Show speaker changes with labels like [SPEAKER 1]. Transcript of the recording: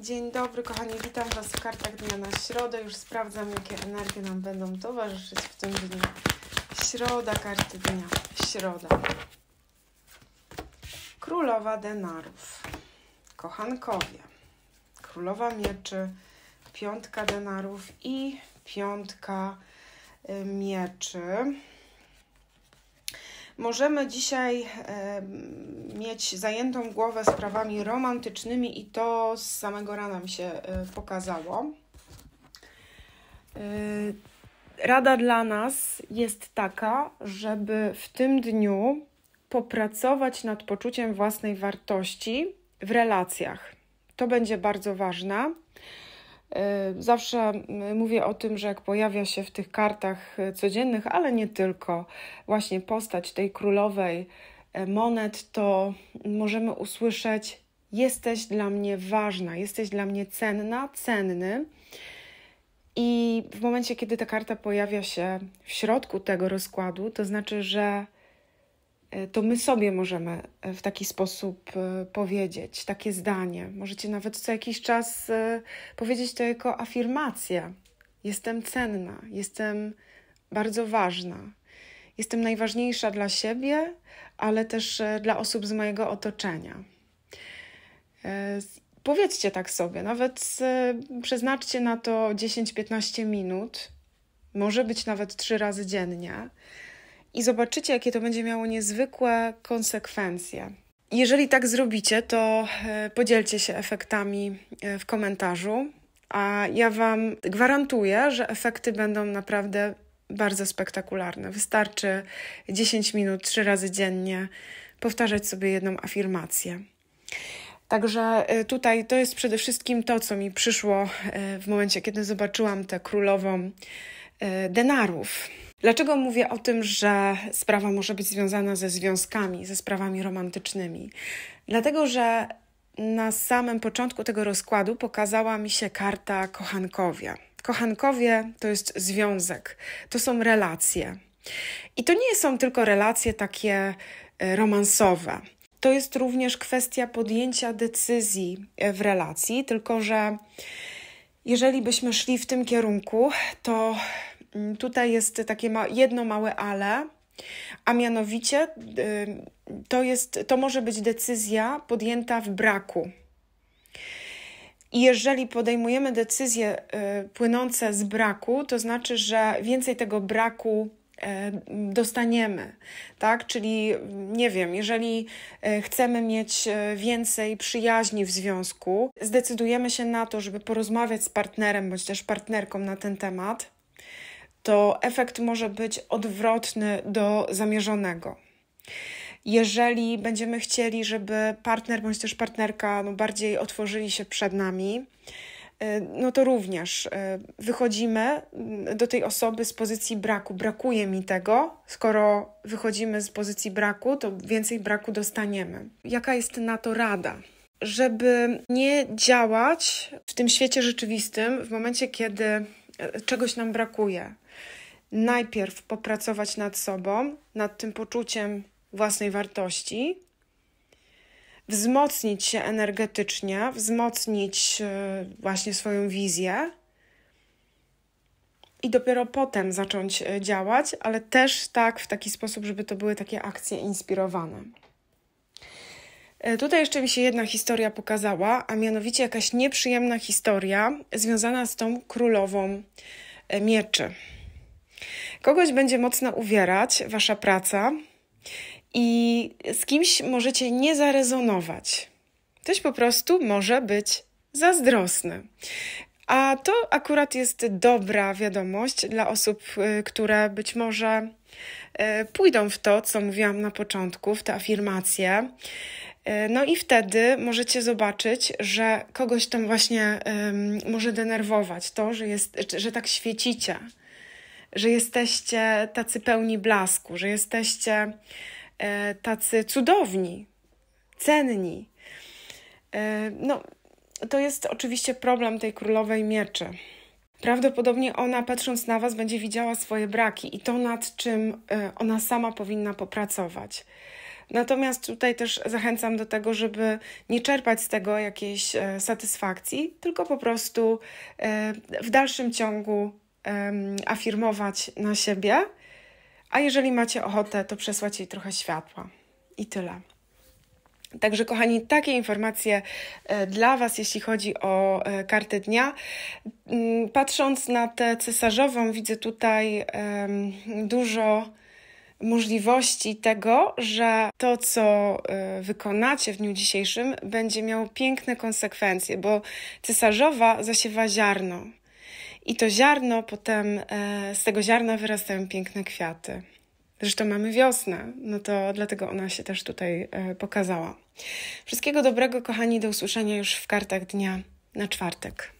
[SPEAKER 1] Dzień dobry, kochani, witam Was w kartach dnia na środę. Już sprawdzam, jakie energie nam będą towarzyszyć w tym dniu. Środa, karty dnia, środa. Królowa denarów, kochankowie, królowa mieczy, piątka denarów i piątka y, mieczy. Możemy dzisiaj mieć zajętą głowę sprawami romantycznymi i to z samego rana mi się e, pokazało. E, rada dla nas jest taka, żeby w tym dniu popracować nad poczuciem własnej wartości w relacjach. To będzie bardzo ważne. Y, zawsze y, mówię o tym, że jak pojawia się w tych kartach y, codziennych, ale nie tylko, właśnie postać tej królowej monet, to możemy usłyszeć: Jesteś dla mnie ważna, jesteś dla mnie cenna, cenny. I w momencie, kiedy ta karta pojawia się w środku tego rozkładu, to znaczy, że E, to my sobie możemy e, w taki sposób e, powiedzieć takie zdanie. Możecie nawet co jakiś czas powiedzieć to jako afirmacja. Jestem cenna, jestem bardzo ważna. Jestem najważniejsza dla siebie, ale też dla osób z mojego otoczenia. Powiedzcie tak sobie, nawet przeznaczcie na to 10-15 minut, może być nawet trzy razy dziennie i zobaczycie, jakie to będzie miało niezwykłe konsekwencje. Jeżeli tak zrobicie, to e, podzielcie się efektami e, w komentarzu, a ja Wam gwarantuję, że efekty będą naprawdę bardzo spektakularne. Wystarczy 10 minut, 3 razy dziennie powtarzać sobie jedną afirmację. Także e, tutaj to jest przede wszystkim to, co mi przyszło w momencie, kiedy zobaczyłam tę królową denarów. Dlaczego mówię o tym, że sprawa może być związana ze związkami, ze sprawami romantycznymi? Dlatego, że na samym początku tego rozkładu pokazała mi się karta kochankowie. Kochankowie to jest związek, to są relacje. I to nie są tylko relacje takie e, romansowe. To jest również kwestia podjęcia decyzji e, w relacji, tylko że jeżeli byśmy szli w tym kierunku, to Mm, tutaj jest takie ma jedno małe ale, a mianowicie y, to, jest, to może być decyzja podjęta w braku. I jeżeli podejmujemy decyzje y, płynące z braku, to znaczy, że więcej tego braku y, dostaniemy, tak? Czyli nie wiem, jeżeli chcemy mieć więcej przyjaźni w związku, zdecydujemy się na to, żeby porozmawiać z partnerem bądź też partnerką na ten temat to efekt może być odwrotny do zamierzonego. Jeżeli będziemy chcieli, żeby partner bądź też partnerka no, bardziej otworzyli się przed nami, y, no to również y, wychodzimy mm, do tej osoby z pozycji braku. Brakuje mi tego. Skoro wychodzimy z pozycji braku, to więcej braku dostaniemy. Jaka jest na to rada? Żeby nie działać w tym świecie rzeczywistym, w momencie, kiedy czegoś nam brakuje. Najpierw popracować nad sobą, nad tym poczuciem własnej wartości, wzmocnić się energetycznie, wzmocnić e, właśnie swoją wizję i dopiero potem zacząć e, działać, ale też tak w taki sposób, żeby to były takie akcje inspirowane. E, tutaj jeszcze mi się jedna historia pokazała, a mianowicie jakaś nieprzyjemna historia związana z tą królową e, mieczy. Kogoś będzie mocno uwierać wasza praca i z kimś możecie nie zarezonować. Ktoś po prostu może być zazdrosny. A to akurat jest dobra wiadomość dla osób, e, które być może pójdą w to, co mówiłam na początku, w te afirmacje E, no i wtedy możecie zobaczyć, że kogoś tam właśnie um, może denerwować to, że, jest, że tak świecicie, że jesteście tacy pełni blasku, że jesteście e, tacy cudowni, cenni. E, no, to jest oczywiście problem tej królowej mieczy. Prawdopodobnie ona, patrząc na Was, będzie widziała swoje braki i to, nad czym e, ona sama powinna popracować. Natomiast tutaj też zachęcam do tego, żeby nie czerpać z tego jakiejś e, satysfakcji, tylko po prostu e, w dalszym ciągu afirmować na siebie, a jeżeli macie ochotę, to przesłać jej trochę światła. I tyle. Także, kochani, takie informacje e, dla Was, jeśli chodzi o karty dnia. Mm, patrząc na tę cesarzową, widzę tutaj dużo możliwości tego, że to, co e, wykonacie w dniu dzisiejszym, będzie miało piękne konsekwencje, bo cesarzowa zasiewa ziarno. I to ziarno potem, e, z tego ziarna wyrastają piękne kwiaty. Zresztą mamy wiosnę, no to dlatego ona się też tutaj e, pokazała. Wszystkiego dobrego, kochani, do usłyszenia już w kartach dnia na czwartek.